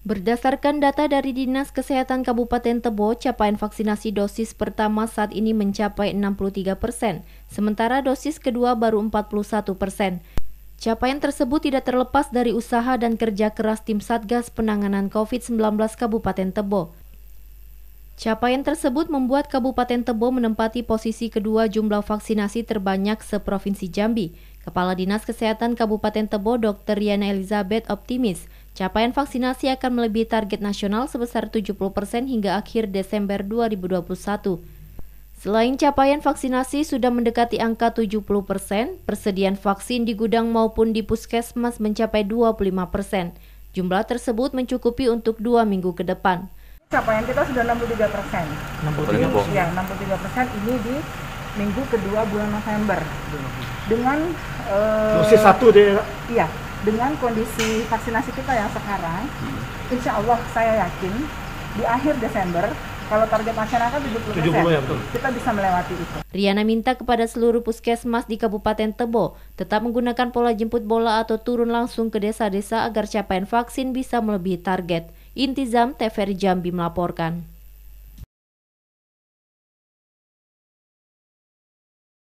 Berdasarkan data dari Dinas Kesehatan Kabupaten Tebo, capaian vaksinasi dosis pertama saat ini mencapai 63 persen, sementara dosis kedua baru 41 persen. Capaian tersebut tidak terlepas dari usaha dan kerja keras tim Satgas Penanganan COVID-19 Kabupaten Tebo. Capaian tersebut membuat Kabupaten Tebo menempati posisi kedua jumlah vaksinasi terbanyak seprovinsi Jambi. Kepala Dinas Kesehatan Kabupaten Tebo Dr. yana Elizabeth optimis – Capaian vaksinasi akan melebihi target nasional sebesar 70% hingga akhir Desember 2021. Selain capaian vaksinasi sudah mendekati angka 70%, persediaan vaksin di gudang maupun di puskesmas mencapai 25%. Jumlah tersebut mencukupi untuk dua minggu ke depan. Capaian kita sudah 63 persen. 63 persen. Ya, 63 persen ini di minggu kedua bulan November. Dengan uh, dosis satu deh. Ya? Iya, dengan kondisi vaksinasi kita yang sekarang, hmm. insya Allah saya yakin di akhir Desember kalau target masyarakat 70 70 ya, betul. kita bisa melewati itu. Riana minta kepada seluruh puskesmas di Kabupaten Tebo tetap menggunakan pola jemput bola atau turun langsung ke desa-desa agar capaian vaksin bisa melebihi target. Intizam TVRI Jambi melaporkan.